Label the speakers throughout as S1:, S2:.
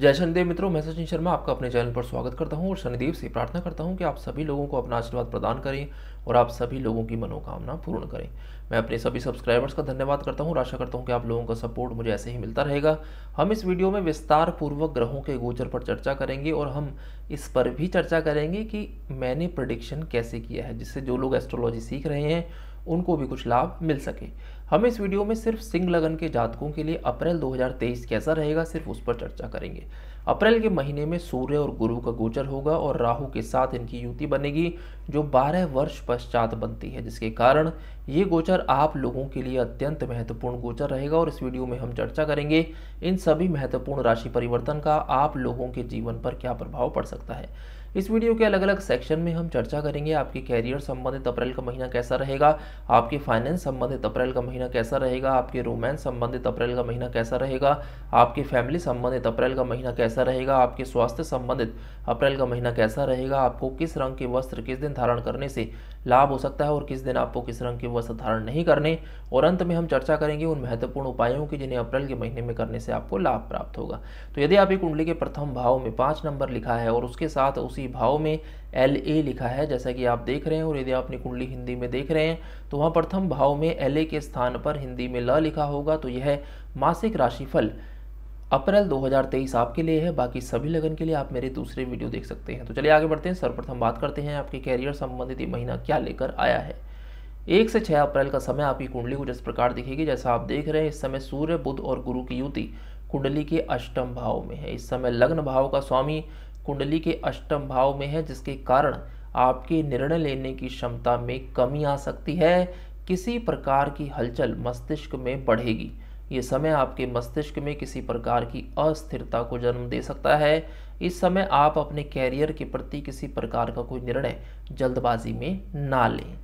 S1: जय शनिदेव मित्रों मैं सचिन शर्मा आपका अपने चैनल पर स्वागत करता हूं और शनिदेव से प्रार्थना करता हूं कि आप सभी लोगों को अपना आशीर्वाद प्रदान करें और आप सभी लोगों की मनोकामना पूर्ण करें मैं अपने सभी सब्सक्राइबर्स का धन्यवाद करता हूं और आशा करता हूं कि आप लोगों का सपोर्ट मुझे ऐसे ही मिलता रहेगा हम इस वीडियो में विस्तार पूर्वक ग्रहों के गोचर पर चर्चा करेंगे और हम इस पर भी चर्चा करेंगे कि मैंने प्रडिक्शन कैसे किया है जिससे जो लोग एस्ट्रोलॉजी सीख रहे हैं उनको भी कुछ लाभ मिल सके हम इस वीडियो में सिर्फ सिंह लगन के जातकों के लिए अप्रैल 2023 कैसा रहेगा सिर्फ उस पर चर्चा करेंगे अप्रैल के महीने में सूर्य और गुरु का गोचर होगा और राहु के साथ इनकी युति बनेगी जो 12 वर्ष पश्चात बनती है जिसके कारण ये गोचर आप लोगों के लिए अत्यंत महत्वपूर्ण गोचर रहेगा और इस वीडियो में हम चर्चा करेंगे इन सभी महत्वपूर्ण राशि परिवर्तन का आप लोगों के जीवन पर क्या प्रभाव पड़ सकता है इस वीडियो के अलग अलग सेक्शन में हम चर्चा करेंगे आपके कैरियर संबंधित अप्रैल का महीना कैसा रहेगा आपके फाइनेंस संबंधित अप्रैल का महीना कैसा रहेगा आपके रोमांस संबंधित अप्रैल का महीना कैसा रहेगा आपके फैमिली संबंधित अप्रैल का महीना कैसा रहेगा आपके स्वास्थ्य संबंधित अप्रैल का महीना कैसा रहेगा आपको किस रंग के वस्त्र किस दिन धारण करने से लाभ हो सकता है और किस दिन आपको किस रंग के वस्त्र धारण नहीं करने और अंत में हम चर्चा करेंगे उन महत्वपूर्ण उपायों की जिन्हें अप्रैल के महीने में करने से आपको लाभ प्राप्त होगा तो यदि आप एक कुंडली के प्रथम भाव में पाँच नंबर लिखा है और उसके साथ उसी भाव में एल ए लिखा है जैसा कि आप देख रहे हैं और यदि आप अपनी कुंडली हिंदी में देख रहे हैं तो वहाँ प्रथम भाव में एल ए के स्थान पर हिंदी में ल लिखा होगा तो यह मासिक राशिफल अप्रैल 2023 आपके लिए है बाकी सभी लगन के लिए आप मेरे दूसरे वीडियो देख सकते हैं तो चलिए आगे बढ़ते हैं सर्वप्रथम बात करते हैं आपके कैरियर संबंधित ये महीना क्या लेकर आया है एक से छः अप्रैल का समय आपकी कुंडली को जिस प्रकार दिखेगी जैसा आप देख रहे हैं इस समय सूर्य बुद्ध और गुरु की युति कुंडली के अष्टम भाव में है इस समय लग्न भाव का स्वामी कुंडली के अष्टम भाव में है जिसके कारण आपके निर्णय लेने की क्षमता में कमी आ सकती है किसी प्रकार की हलचल मस्तिष्क में बढ़ेगी ये समय आपके मस्तिष्क में किसी प्रकार की अस्थिरता को जन्म दे सकता है इस समय आप अपने कैरियर के प्रति किसी प्रकार का कोई निर्णय जल्दबाजी में ना लें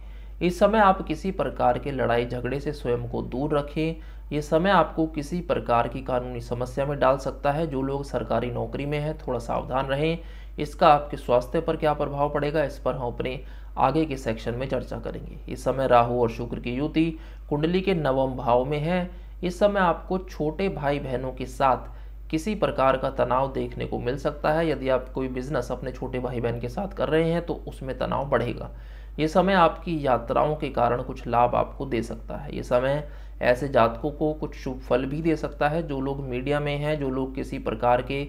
S1: इस समय आप किसी प्रकार के लड़ाई झगड़े से स्वयं को दूर रखें ये समय आपको किसी प्रकार की कानूनी समस्या में डाल सकता है जो लोग सरकारी नौकरी में हैं थोड़ा सावधान रहें इसका आपके स्वास्थ्य पर क्या प्रभाव पड़ेगा इस पर हम अपने आगे के सेक्शन में चर्चा करेंगे इस समय राहु और शुक्र की युति कुंडली के नवम भाव में है इस समय आपको छोटे भाई बहनों के साथ किसी प्रकार का तनाव देखने को मिल सकता है यदि आप कोई बिजनेस अपने छोटे भाई बहन के साथ कर रहे हैं तो उसमें तनाव बढ़ेगा ये समय आपकी यात्राओं के कारण कुछ लाभ आपको दे सकता है ये समय ऐसे जातकों को कुछ शुभ फल भी दे सकता है जो लोग मीडिया में हैं जो लोग किसी प्रकार के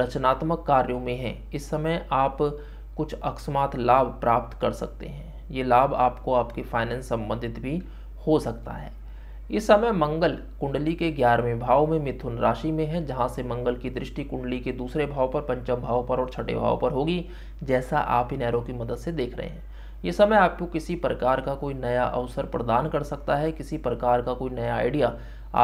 S1: रचनात्मक कार्यों में हैं इस समय आप कुछ अकस्मात लाभ प्राप्त कर सकते हैं ये लाभ आपको आपके फाइनेंस संबंधित भी हो सकता है इस समय मंगल कुंडली के ग्यारहवें भाव में मिथुन राशि में है जहां से मंगल की दृष्टि कुंडली के दूसरे भाव पर पंचम भाव पर और छठे भाव पर होगी जैसा आप इन एरो की मदद से देख रहे हैं ये समय आपको किसी प्रकार का कोई नया अवसर प्रदान कर सकता है किसी प्रकार का कोई नया आइडिया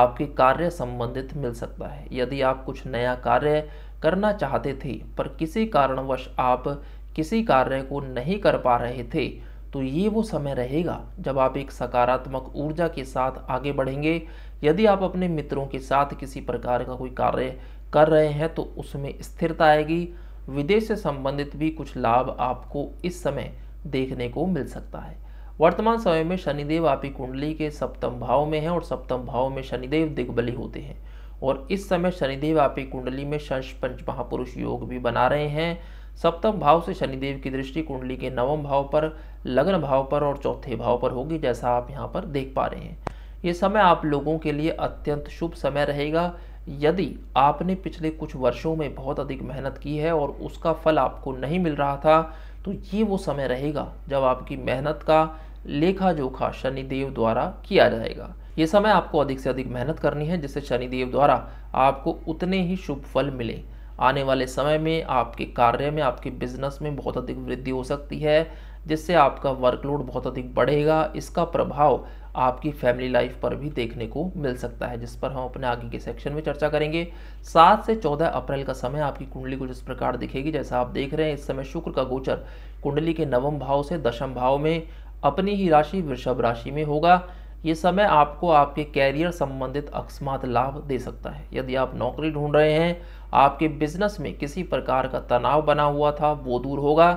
S1: आपके कार्य संबंधित मिल सकता है यदि आप कुछ नया कार्य करना चाहते थे पर किसी कारणवश आप किसी कार्य को नहीं कर पा रहे थे तो ये वो समय रहेगा जब आप एक सकारात्मक ऊर्जा के साथ आगे बढ़ेंगे यदि आप अपने मित्रों के साथ किसी प्रकार का कोई कार्य कर रहे हैं तो उसमें स्थिरता आएगी विदेश से संबंधित भी कुछ लाभ आपको इस समय देखने को मिल सकता है वर्तमान समय में शनिदेव आपकी कुंडली के सप्तम भाव में हैं और सप्तम भाव में शनिदेव दिग्बली होते हैं और इस समय शनिदेव आपकी कुंडली में शंश पंच महापुरुष योग भी बना रहे हैं सप्तम भाव से शनिदेव की दृष्टि कुंडली के नवम भाव पर लग्न भाव पर और चौथे भाव पर होगी जैसा आप यहाँ पर देख पा रहे हैं ये समय आप लोगों के लिए अत्यंत शुभ समय रहेगा यदि आपने पिछले कुछ वर्षों में बहुत अधिक मेहनत की है और उसका फल आपको नहीं मिल रहा था तो ये वो समय रहेगा जब आपकी मेहनत का लेखा जोखा शनिदेव द्वारा किया जाएगा ये समय आपको अधिक से अधिक मेहनत करनी है जिससे शनिदेव द्वारा आपको उतने ही शुभ फल मिले आने वाले समय में आपके कार्य में आपके बिजनेस में बहुत अधिक वृद्धि हो सकती है जिससे आपका वर्कलोड बहुत अधिक बढ़ेगा इसका प्रभाव आपकी फैमिली लाइफ पर भी देखने को मिल सकता है जिस पर हम अपने आगे के सेक्शन में चर्चा करेंगे सात से चौदह अप्रैल का समय आपकी कुंडली को जिस प्रकार दिखेगी जैसा आप देख रहे हैं इस समय शुक्र का गोचर कुंडली के नवम भाव से दशम भाव में अपनी ही राशि वृषभ राशि में होगा ये समय आपको आपके कैरियर संबंधित अकस्मात लाभ दे सकता है यदि आप नौकरी ढूंढ रहे हैं आपके बिजनेस में किसी प्रकार का तनाव बना हुआ था वो दूर होगा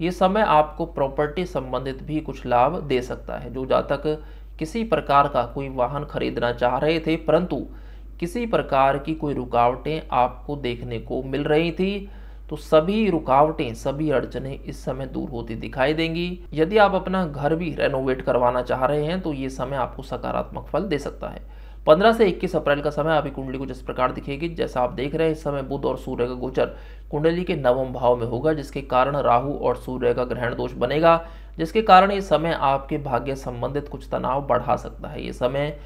S1: ये समय आपको प्रॉपर्टी संबंधित भी कुछ लाभ दे सकता है जो जातक किसी प्रकार का कोई वाहन खरीदना चाह रहे थे परंतु किसी प्रकार की कोई रुकावटें आपको देखने को मिल रही थी तो सभी रुकावटें सभी अड़चने इस समय दूर होती दिखाई देंगी यदि आप अपना घर भी रेनोवेट करवाना चाह रहे हैं तो ये समय आपको सकारात्मक फल दे सकता है 15 से 21 अप्रैल का समय आपकी कुंडली कुछ इस प्रकार दिखेगी जैसा आप देख रहे हैं इस समय बुध और सूर्य का गोचर कुंडली के नवम भाव में होगा जिसके कारण राहु और सूर्य का ग्रहण दोष बनेगा जिसके कारण ये समय आपके भाग्य संबंधित कुछ तनाव बढ़ा सकता है ये समय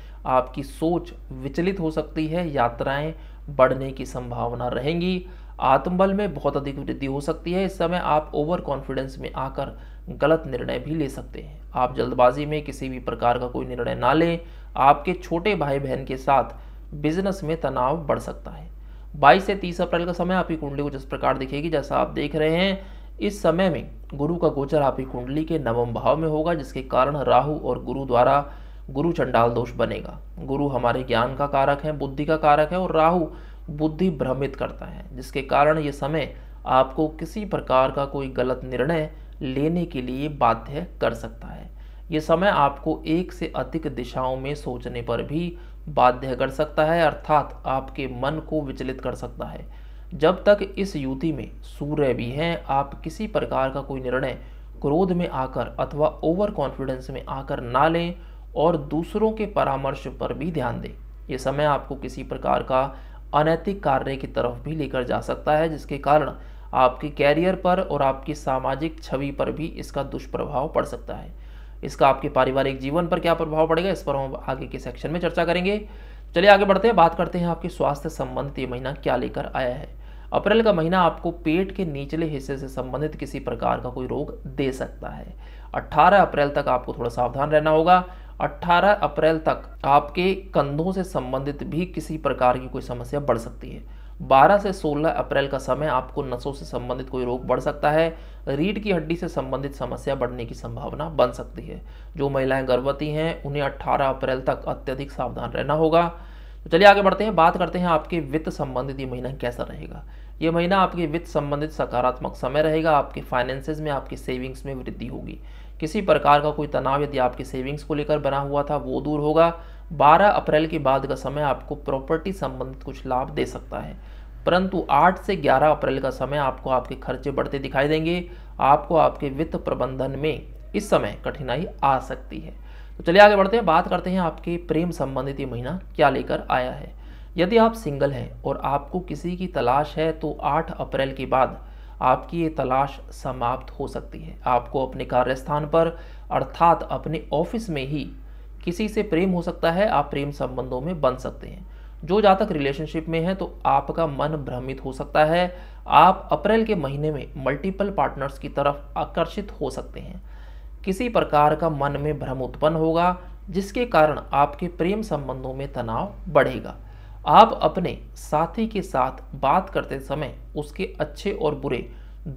S1: आपकी सोच विचलित हो सकती है यात्राएं बढ़ने की संभावना रहेंगी आत्मबल में बहुत अधिक वृद्धि हो सकती है इस समय आप ओवर कॉन्फिडेंस में आकर गलत निर्णय भी ले सकते हैं आप जल्दबाजी में किसी भी प्रकार का कोई निर्णय ना लें आपके छोटे भाई बहन के साथ बिजनेस में तनाव बढ़ सकता है 22 से 30 अप्रैल का समय आपकी कुंडली कुछ इस प्रकार दिखेगी जैसा आप देख रहे हैं इस समय में गुरु का गोचर आपकी कुंडली के नवम भाव में होगा जिसके कारण राहु और गुरु द्वारा गुरु चंडाल दोष बनेगा गुरु हमारे ज्ञान का कारक है बुद्धि का कारक है और राहु बुद्धि भ्रमित करता है जिसके कारण ये समय आपको किसी प्रकार का कोई गलत निर्णय लेने के लिए बाध्य कर सकता है ये समय आपको एक से अधिक दिशाओं में सोचने पर भी बाध्य कर सकता है अर्थात आपके मन को विचलित कर सकता है जब तक इस युति में सूर्य भी हैं आप किसी प्रकार का कोई निर्णय क्रोध में आकर अथवा ओवर कॉन्फिडेंस में आकर ना लें और दूसरों के परामर्श पर भी ध्यान दें ये समय आपको किसी प्रकार का अनैतिक कार्य की तरफ भी लेकर जा सकता है जिसके कारण आपके कैरियर पर और आपकी सामाजिक छवि पर भी इसका दुष्प्रभाव पड़ सकता है इसका आपके पारिवारिक जीवन पर क्या प्रभाव पड़ेगा इस पर हम आगे के सेक्शन में चर्चा करेंगे चलिए आगे बढ़ते हैं बात करते हैं आपके स्वास्थ्य संबंधित ये महीना क्या लेकर आया है अप्रैल का महीना आपको पेट के निचले हिस्से से संबंधित किसी प्रकार का कोई रोग दे सकता है 18 अप्रैल तक आपको थोड़ा सावधान रहना होगा 18 अप्रैल तक आपके कंधों से संबंधित भी किसी प्रकार की कोई समस्या बढ़ सकती है 12 से 16 अप्रैल का समय आपको नसों से संबंधित कोई रोग बढ़ सकता है रीढ़ की हड्डी से संबंधित समस्या बढ़ने की संभावना बन सकती है जो महिलाएं गर्भवती हैं उन्हें 18 अप्रैल तक अत्यधिक सावधान रहना होगा तो चलिए आगे बढ़ते हैं बात करते हैं आपके वित्त संबंधित ये महीना कैसा रहेगा ये महीना आपके वित्त संबंधित सकारात्मक समय रहेगा आपके फाइनेंसेस में आपकी सेविंग्स में वृद्धि होगी किसी प्रकार का कोई तनाव यदि आपके सेविंग्स को लेकर बना हुआ था वो दूर होगा 12 अप्रैल के बाद का समय आपको प्रॉपर्टी संबंधित कुछ लाभ दे सकता है परंतु 8 से 11 अप्रैल का समय आपको आपके खर्चे बढ़ते दिखाई देंगे आपको आपके वित्त प्रबंधन में इस समय कठिनाई आ सकती है तो चलिए आगे बढ़ते हैं बात करते हैं आपके प्रेम संबंधित ये महीना क्या लेकर आया है यदि आप सिंगल हैं और आपको किसी की तलाश है तो 8 अप्रैल के बाद आपकी ये तलाश समाप्त हो सकती है आपको अपने कार्यस्थान पर अर्थात अपने ऑफिस में ही किसी से प्रेम हो सकता है आप प्रेम संबंधों में बन सकते हैं जो जातक रिलेशनशिप में है तो आपका मन भ्रमित हो सकता है आप अप्रैल के महीने में मल्टीपल पार्टनर्स की तरफ आकर्षित हो सकते हैं किसी प्रकार का मन में भ्रम उत्पन्न होगा जिसके कारण आपके प्रेम संबंधों में तनाव बढ़ेगा आप अपने साथी के साथ बात करते समय उसके अच्छे और बुरे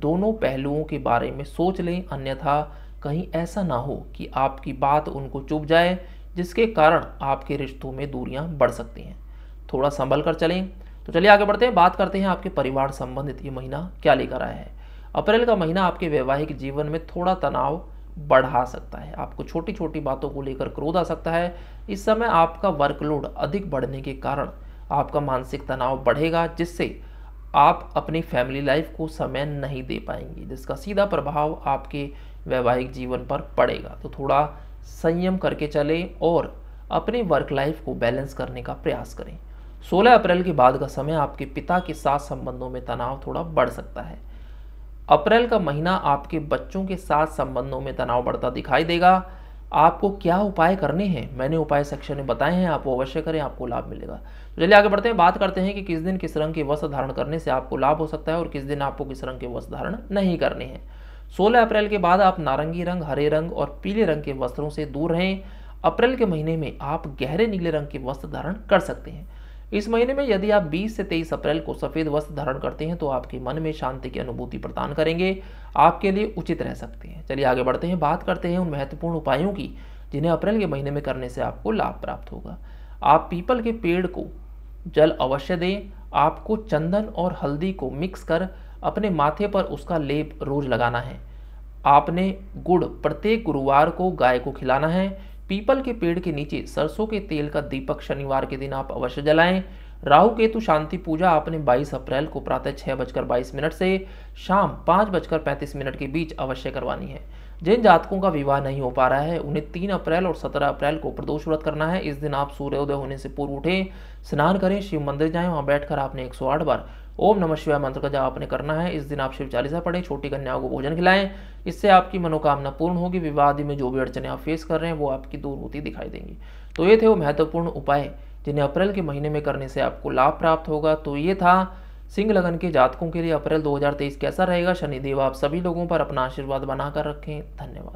S1: दोनों पहलुओं के बारे में सोच लें अन्यथा कहीं ऐसा ना हो कि आपकी बात उनको चुप जाए जिसके कारण आपके रिश्तों में दूरियां बढ़ सकती हैं थोड़ा संभल कर चलें तो चलिए आगे बढ़ते हैं बात करते हैं आपके परिवार संबंधित ये महीना क्या लेकर आया है अप्रैल का महीना आपके वैवाहिक जीवन में थोड़ा तनाव बढ़ा सकता है आपको छोटी छोटी बातों को लेकर क्रोध आ सकता है इस समय आपका वर्कलोड अधिक बढ़ने के कारण आपका मानसिक तनाव बढ़ेगा जिससे आप अपनी फैमिली लाइफ को समय नहीं दे पाएंगे जिसका सीधा प्रभाव आपके वैवाहिक जीवन पर पड़ेगा तो थोड़ा संयम करके चलें और अपने वर्क लाइफ को बैलेंस करने का प्रयास करें 16 अप्रैल के बाद का समय आपके पिता के साथ संबंधों में तनाव थोड़ा बढ़ सकता है अप्रैल का महीना आपके बच्चों के साथ संबंधों में तनाव बढ़ता दिखाई देगा आपको क्या उपाय करने हैं मैंने उपाय सेक्शन में बताए हैं आप वो अवश्य करें आपको लाभ मिलेगा तो चलिए आगे बढ़ते हैं बात करते हैं कि किस दिन किस रंग के वस्त्र धारण करने से आपको लाभ हो सकता है और किस दिन आपको किस रंग के वस्त्र धारण नहीं करने हैं सोलह अप्रैल के बाद आप नारंगी रंग हरे रंग और पीले रंग के वस्त्रों से दूर रहें अप्रैल के महीने में आप गहरे नीले रंग के वस्त्र धारण कर सकते हैं इस महीने में यदि आप 20 से 23 अप्रैल को सफ़ेद वस्त्र धारण करते हैं तो आपके मन में शांति की अनुभूति प्रदान करेंगे आपके लिए उचित रह सकते हैं चलिए आगे बढ़ते हैं बात करते हैं उन महत्वपूर्ण उपायों की जिन्हें अप्रैल के महीने में करने से आपको लाभ प्राप्त होगा आप पीपल के पेड़ को जल अवश्य दें आपको चंदन और हल्दी को मिक्स कर अपने माथे पर उसका लेप रोज लगाना है आपने गुड़ प्रत्येक गुरुवार को गाय को खिलाना है पीपल के पेड़ के नीचे सरसों के तेल का दीपक शनिवार के दिन आप अवश्य जलाएं राहु केतु शांति पूजा आपने 22 अप्रैल को प्रातः छः बजकर बाईस मिनट से शाम पाँच बजकर पैंतीस मिनट के बीच अवश्य करवानी है जिन जातकों का विवाह नहीं हो पा रहा है उन्हें तीन अप्रैल और सत्रह अप्रैल को प्रदोष व्रत करना है इस दिन आप सूर्योदय होने से पूर्व उठें स्नान करें शिव मंदिर जाएं वहां बैठकर आपने 108 बार ओम नमः शिवाय मंत्र का जब आपने करना है इस दिन आप शिव चालीसा पढ़ें छोटी कन्याओं को भोजन खिलाएं इससे आपकी मनोकामना पूर्ण होगी विवाह आदि में जो भी अड़चने आप फेस कर रहे हैं वो आपकी दूर होती दिखाई देंगी तो ये थे वो महत्वपूर्ण उपाय जिन्हें अप्रैल के महीने में करने से आपको लाभ प्राप्त होगा तो ये था सिंह लगन के जातकों के लिए अप्रैल 2023 कैसा रहेगा शनिदेव आप सभी लोगों पर अपना आशीर्वाद बनाकर रखें धन्यवाद